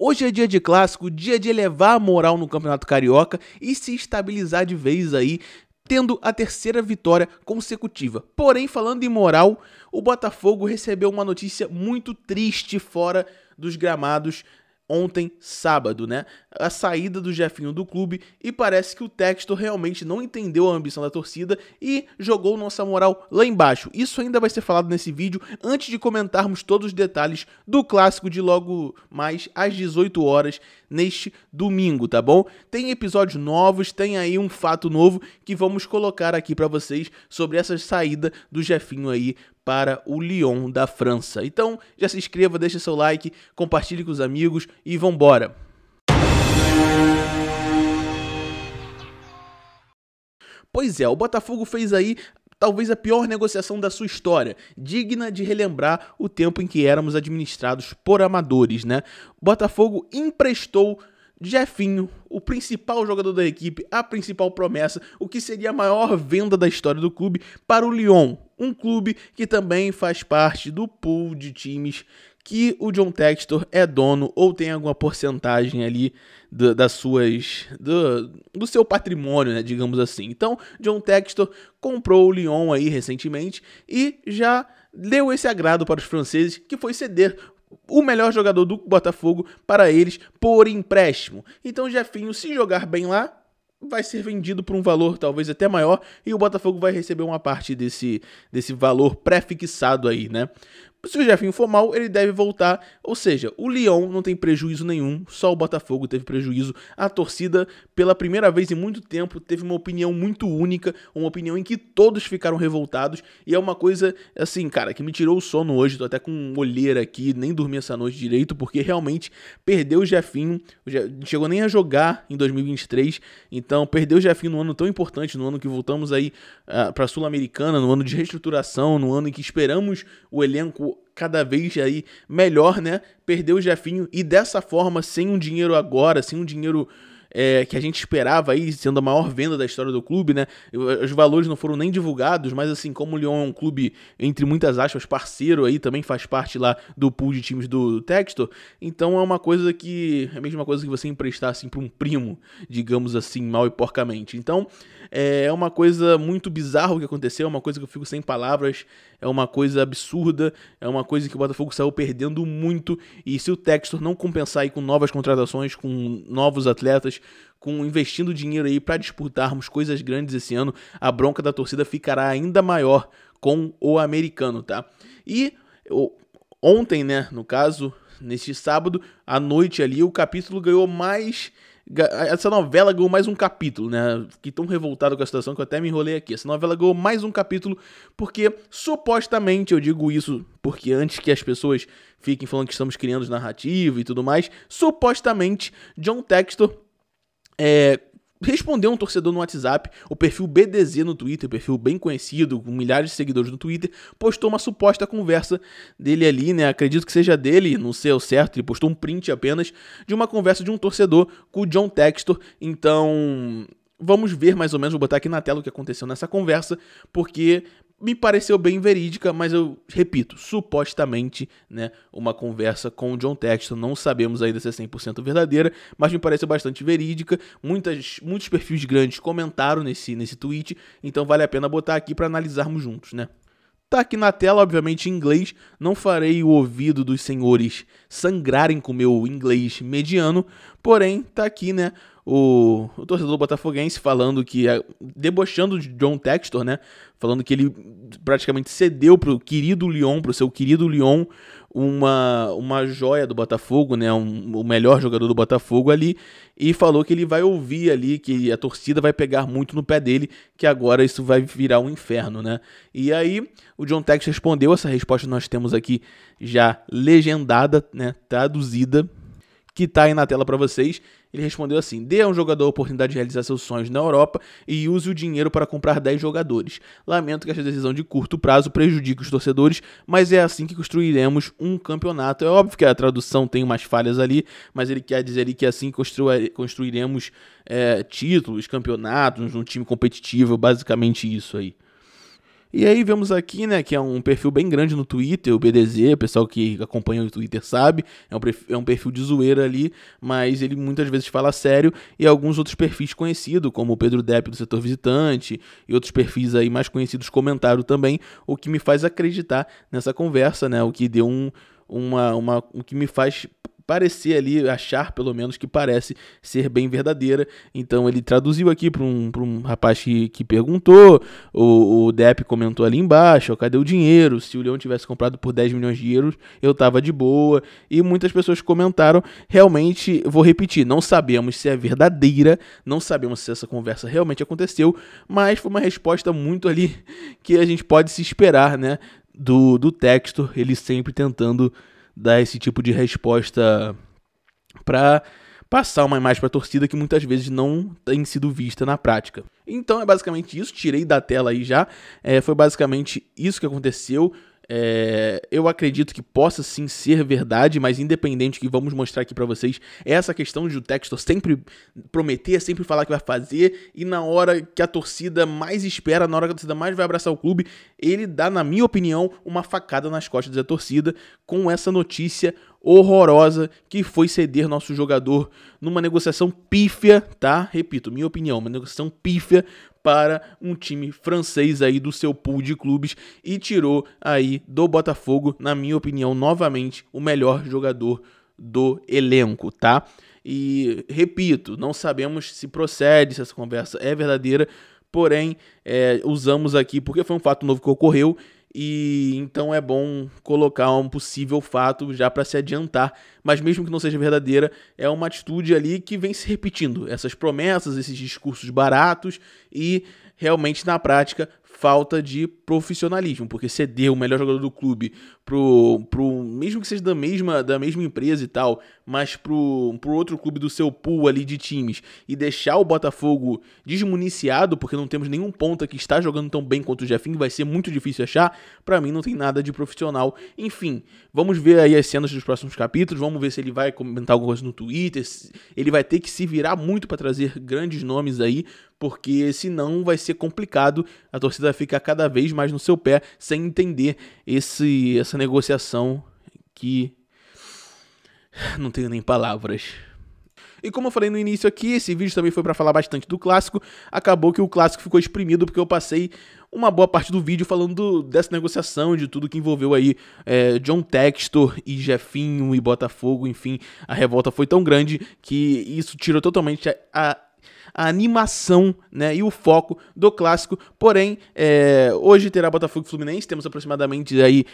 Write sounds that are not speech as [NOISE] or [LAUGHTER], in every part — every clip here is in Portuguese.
Hoje é dia de clássico, dia de elevar a moral no Campeonato Carioca e se estabilizar de vez aí tendo a terceira vitória consecutiva. Porém, falando em moral, o Botafogo recebeu uma notícia muito triste fora dos gramados ontem, sábado, né? A saída do Jefinho do clube e parece que o texto realmente não entendeu a ambição da torcida e jogou nossa moral lá embaixo. Isso ainda vai ser falado nesse vídeo antes de comentarmos todos os detalhes do clássico de logo mais às 18 horas neste domingo, tá bom? Tem episódios novos, tem aí um fato novo que vamos colocar aqui para vocês sobre essa saída do Jefinho aí para o Lyon da França. Então, já se inscreva, deixe seu like, compartilhe com os amigos e vambora! Pois é, o Botafogo fez aí talvez a pior negociação da sua história, digna de relembrar o tempo em que éramos administrados por amadores, né? Botafogo emprestou Jefinho, o principal jogador da equipe, a principal promessa, o que seria a maior venda da história do clube para o Lyon, um clube que também faz parte do pool de times que o John Textor é dono ou tem alguma porcentagem ali do, das suas do, do seu patrimônio, né, digamos assim. Então, John Textor comprou o Lyon aí recentemente e já deu esse agrado para os franceses, que foi ceder o melhor jogador do Botafogo para eles por empréstimo. Então, Jefinho, se jogar bem lá, vai ser vendido por um valor talvez até maior e o Botafogo vai receber uma parte desse, desse valor pré-fixado aí, né? Se o Jefinho for mal, ele deve voltar. Ou seja, o Lyon não tem prejuízo nenhum, só o Botafogo teve prejuízo. A torcida, pela primeira vez em muito tempo, teve uma opinião muito única, uma opinião em que todos ficaram revoltados. E é uma coisa, assim, cara, que me tirou o sono hoje. Tô até com olheira aqui, nem dormi essa noite direito, porque realmente perdeu o Jefinho. Não chegou nem a jogar em 2023. Então, perdeu o Jefinho num ano tão importante, no ano que voltamos aí uh, pra Sul-Americana, no ano de reestruturação, no ano em que esperamos o elenco cada vez aí melhor, né? Perdeu o Jefinho e dessa forma, sem um dinheiro agora, sem um dinheiro é, que a gente esperava aí, sendo a maior venda da história do clube, né? Os valores não foram nem divulgados, mas assim, como o Lyon é um clube, entre muitas aspas, parceiro aí, também faz parte lá do pool de times do Texto então é uma coisa que. É a mesma coisa que você emprestar assim para um primo, digamos assim, mal e porcamente. Então, é, é uma coisa muito bizarra o que aconteceu, é uma coisa que eu fico sem palavras, é uma coisa absurda, é uma coisa que o Botafogo saiu perdendo muito. E se o Textor não compensar aí com novas contratações, com novos atletas, com investindo dinheiro aí para disputarmos coisas grandes esse ano, a bronca da torcida ficará ainda maior com o americano, tá? E ontem, né, no caso, neste sábado, à noite ali, o capítulo ganhou mais essa novela ganhou mais um capítulo, né? Fiquei tão revoltado com a situação que eu até me enrolei aqui. Essa novela ganhou mais um capítulo porque, supostamente, eu digo isso porque antes que as pessoas fiquem falando que estamos criando narrativa e tudo mais, supostamente, John Textor é, respondeu um torcedor no WhatsApp, o perfil BDZ no Twitter, perfil bem conhecido, com milhares de seguidores no Twitter, postou uma suposta conversa dele ali, né? Acredito que seja dele, não sei ao certo, ele postou um print apenas de uma conversa de um torcedor com o John Textor. Então, vamos ver mais ou menos, vou botar aqui na tela o que aconteceu nessa conversa, porque me pareceu bem verídica, mas eu repito, supostamente, né, uma conversa com o John Texton, não sabemos ainda se é 100% verdadeira, mas me pareceu bastante verídica. Muitas, muitos perfis grandes comentaram nesse, nesse tweet, então vale a pena botar aqui para analisarmos juntos, né? Tá aqui na tela, obviamente em inglês, não farei o ouvido dos senhores sangrarem com meu inglês mediano, porém tá aqui, né, o, o torcedor botafoguense falando que, é, debochando de John Textor, né? Falando que ele praticamente cedeu pro querido Lyon, pro seu querido Lyon, uma, uma joia do Botafogo, né? Um, o melhor jogador do Botafogo ali. E falou que ele vai ouvir ali, que a torcida vai pegar muito no pé dele, que agora isso vai virar um inferno, né? E aí o John Textor respondeu, essa resposta nós temos aqui já legendada, né? Traduzida que está aí na tela para vocês. Ele respondeu assim: dê a um jogador a oportunidade de realizar seus sonhos na Europa e use o dinheiro para comprar 10 jogadores. Lamento que esta decisão de curto prazo prejudique os torcedores, mas é assim que construiremos um campeonato. É óbvio que a tradução tem umas falhas ali, mas ele quer dizer ali que é assim construiremos é, títulos, campeonatos, um time competitivo, é basicamente isso aí. E aí vemos aqui, né, que é um perfil bem grande no Twitter, o BDZ, o pessoal que acompanha o Twitter sabe, é um, perfil, é um perfil de zoeira ali, mas ele muitas vezes fala sério, e alguns outros perfis conhecidos, como o Pedro Depp do setor visitante, e outros perfis aí mais conhecidos comentaram também, o que me faz acreditar nessa conversa, né, o que deu um, uma, uma, o que me faz parecer ali, achar pelo menos que parece ser bem verdadeira. Então ele traduziu aqui para um, um rapaz que, que perguntou, o, o Depp comentou ali embaixo, ó, cadê o dinheiro? Se o Leão tivesse comprado por 10 milhões de euros, eu tava de boa. E muitas pessoas comentaram, realmente, vou repetir, não sabemos se é verdadeira, não sabemos se essa conversa realmente aconteceu, mas foi uma resposta muito ali que a gente pode se esperar, né? Do, do texto, ele sempre tentando dar esse tipo de resposta para passar uma imagem para a torcida que muitas vezes não tem sido vista na prática. Então é basicamente isso, tirei da tela aí já. É, foi basicamente isso que aconteceu. É, eu acredito que possa sim ser verdade, mas independente que vamos mostrar aqui para vocês, essa questão de o Textor sempre prometer, sempre falar que vai fazer, e na hora que a torcida mais espera, na hora que a torcida mais vai abraçar o clube, ele dá, na minha opinião, uma facada nas costas da torcida com essa notícia horrorosa que foi ceder nosso jogador numa negociação pífia, tá? Repito, minha opinião, uma negociação pífia para um time francês aí do seu pool de clubes e tirou aí do Botafogo, na minha opinião, novamente o melhor jogador do elenco, tá? E repito, não sabemos se procede, se essa conversa é verdadeira, porém é, usamos aqui porque foi um fato novo que ocorreu e então é bom colocar um possível fato já para se adiantar, mas mesmo que não seja verdadeira, é uma atitude ali que vem se repetindo, essas promessas, esses discursos baratos e realmente na prática falta de profissionalismo, porque ceder o melhor jogador do clube pro, pro mesmo que seja da mesma, da mesma empresa e tal, mas pro, pro outro clube do seu pool ali de times e deixar o Botafogo desmuniciado, porque não temos nenhum ponta que está jogando tão bem quanto o Jefinho vai ser muito difícil achar, para mim não tem nada de profissional. Enfim, vamos ver aí as cenas dos próximos capítulos, vamos ver se ele vai comentar alguma coisa no Twitter, ele vai ter que se virar muito para trazer grandes nomes aí porque senão vai ser complicado, a torcida fica cada vez mais no seu pé sem entender esse essa negociação que [SIGHS] não tenho nem palavras. E como eu falei no início aqui, esse vídeo também foi para falar bastante do clássico. Acabou que o clássico ficou exprimido porque eu passei uma boa parte do vídeo falando dessa negociação, de tudo que envolveu aí é, John Textor e Jefinho e Botafogo, enfim, a revolta foi tão grande que isso tirou totalmente a, a a animação né, e o foco do clássico. Porém, é, hoje terá Botafogo e Fluminense, temos aproximadamente aí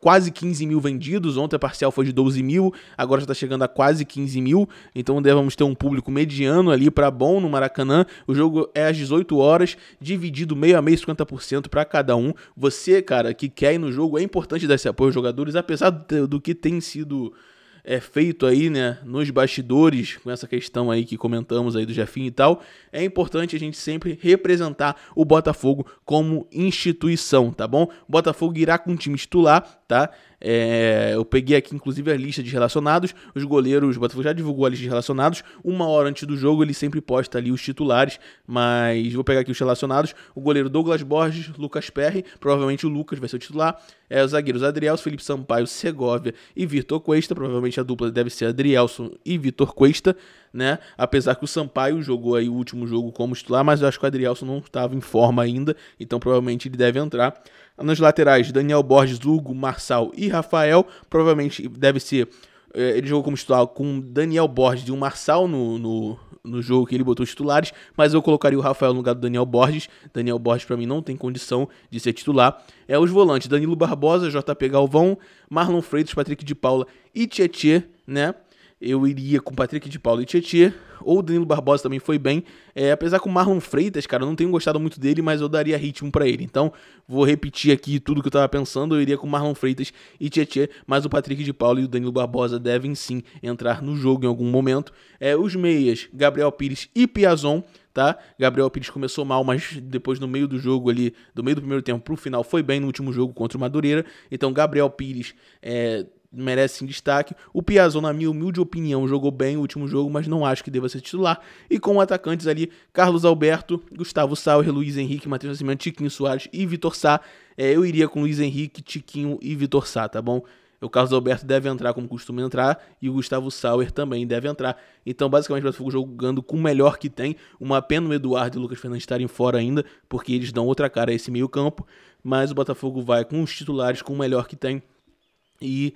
quase 15 mil vendidos. Ontem a parcial foi de 12 mil, agora já está chegando a quase 15 mil. Então devemos ter um público mediano ali para bom no Maracanã. O jogo é às 18 horas, dividido meio a meio, 50% para cada um. Você, cara, que quer ir no jogo, é importante dar esse apoio aos jogadores, apesar do que tem sido é feito aí, né, nos bastidores, com essa questão aí que comentamos aí do Jefinho e tal, é importante a gente sempre representar o Botafogo como instituição, tá bom? O Botafogo irá com o time titular tá? É, eu peguei aqui, inclusive, a lista de relacionados. Os goleiros, o Botafogo já divulgou a lista de relacionados. Uma hora antes do jogo, ele sempre posta ali os titulares, mas vou pegar aqui os relacionados. O goleiro Douglas Borges, Lucas Perry, provavelmente o Lucas vai ser o titular. É, os zagueiros Adriel, Felipe Sampaio, Segovia e Vitor Cuesta. Provavelmente a dupla deve ser Adrielson e Vitor Cuesta né? Apesar que o Sampaio jogou aí o último jogo como titular, mas eu acho que o Adrielson não estava em forma ainda, então provavelmente ele deve entrar. Nas laterais, Daniel Borges, Hugo, Marçal e Rafael, provavelmente deve ser. Eh, ele jogou como titular com Daniel Borges e o Marçal no, no, no jogo que ele botou os titulares, mas eu colocaria o Rafael no lugar do Daniel Borges. Daniel Borges, para mim, não tem condição de ser titular. É os volantes: Danilo Barbosa, JP Galvão, Marlon Freitas, Patrick de Paula e Tietê, né? eu iria com Patrick de Paulo e Tietchan, ou Danilo Barbosa também foi bem, é, apesar que o Marlon Freitas, cara, eu não tenho gostado muito dele, mas eu daria ritmo para ele, então vou repetir aqui tudo que eu tava pensando, eu iria com Marlon Freitas e Tietchan, mas o Patrick de Paulo e o Danilo Barbosa devem sim entrar no jogo em algum momento, é, os meias, Gabriel Pires e Piazon, tá? Gabriel Pires começou mal, mas depois no meio do jogo ali, do meio do primeiro tempo pro final, foi bem no último jogo contra o Madureira. Então, Gabriel Pires é, merece destaque. O Piazon, na minha humilde opinião, jogou bem o último jogo, mas não acho que deva ser titular. E com atacantes ali, Carlos Alberto, Gustavo Sauer, Luiz Henrique, Matheus Nascimento, Tiquinho Soares e Vitor Sá. É, eu iria com Luiz Henrique, Tiquinho e Vitor Sá, tá bom? O Carlos Alberto deve entrar como costuma entrar e o Gustavo Sauer também deve entrar. Então, basicamente, o Botafogo jogando com o melhor que tem. Uma pena o Eduardo e o Lucas Fernandes estarem fora ainda, porque eles dão outra cara a esse meio-campo. Mas o Botafogo vai com os titulares, com o melhor que tem. E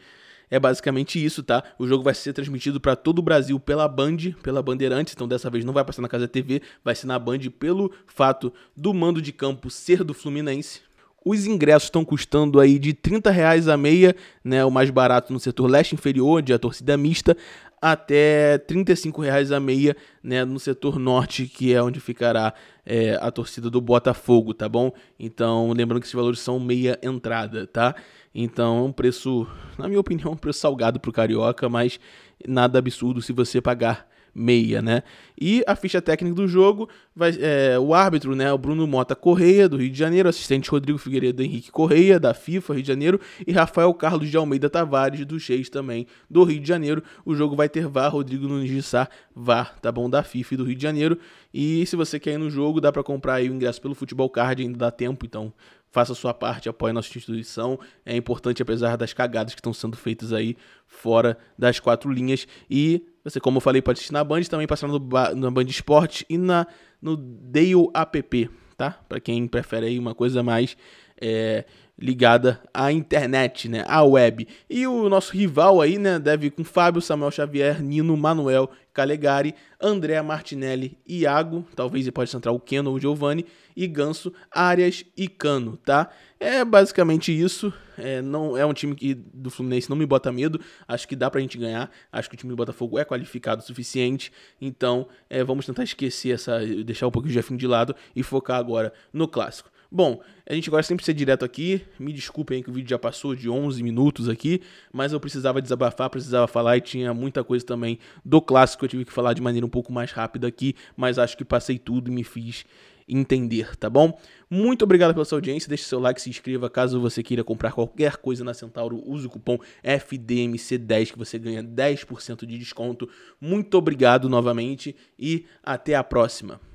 é basicamente isso, tá? O jogo vai ser transmitido para todo o Brasil pela Band, pela Bandeirantes, então dessa vez não vai passar na Casa TV, vai ser na Band pelo fato do mando de campo ser do Fluminense. Os ingressos estão custando aí de 30 reais a meia, né, o mais barato no setor leste inferior, onde a torcida mista, até R$ reais a meia, né, no setor norte, que é onde ficará é, a torcida do Botafogo, tá bom? Então, lembrando que esses valores são meia entrada, tá? Então, é um preço, na minha opinião, é um preço salgado o carioca, mas nada absurdo se você pagar meia, né? E a ficha técnica do jogo, vai, é, o árbitro, né, o Bruno Mota Correia, do Rio de Janeiro, assistente Rodrigo Figueiredo Henrique Correia, da FIFA, Rio de Janeiro, e Rafael Carlos de Almeida Tavares, do Cheis também, do Rio de Janeiro. O jogo vai ter VAR, Rodrigo Nunes de Sá, VAR, tá bom, da FIFA do Rio de Janeiro. E se você quer ir no jogo, dá para comprar aí o ingresso pelo Futebol Card, ainda dá tempo, então faça a sua parte, apoie nossa instituição. É importante, apesar das cagadas que estão sendo feitas aí fora das quatro linhas. E você, como eu falei, pode assistir na Band, também passar no, na Band Esporte e na, no Dale App, tá? Para quem prefere aí uma coisa mais é, ligada à internet, né? À web. E o nosso rival aí, né? Deve ir com Fábio, Samuel Xavier, Nino, Manuel, Calegari, André Martinelli, Iago, talvez ele pode entrar o Keno ou o Giovanni, e Ganso, Arias e Cano, tá? É basicamente isso. É, não é um time que do Fluminense não me bota medo. Acho que dá pra gente ganhar. Acho que o time do Botafogo é qualificado o suficiente. Então, é, vamos tentar esquecer essa. deixar um pouquinho o Jefinho de lado e focar agora no clássico. Bom, a gente gosta sempre de ser direto aqui. Me desculpem que o vídeo já passou de 11 minutos aqui, mas eu precisava desabafar, precisava falar e tinha muita coisa também do clássico. que Eu tive que falar de maneira um pouco mais rápida aqui, mas acho que passei tudo e me fiz entender, tá bom? Muito obrigado pela sua audiência, deixe seu like, se inscreva caso você queira comprar qualquer coisa na Centauro, use o cupom FDMC10 que você ganha 10% de desconto. Muito obrigado novamente e até a próxima.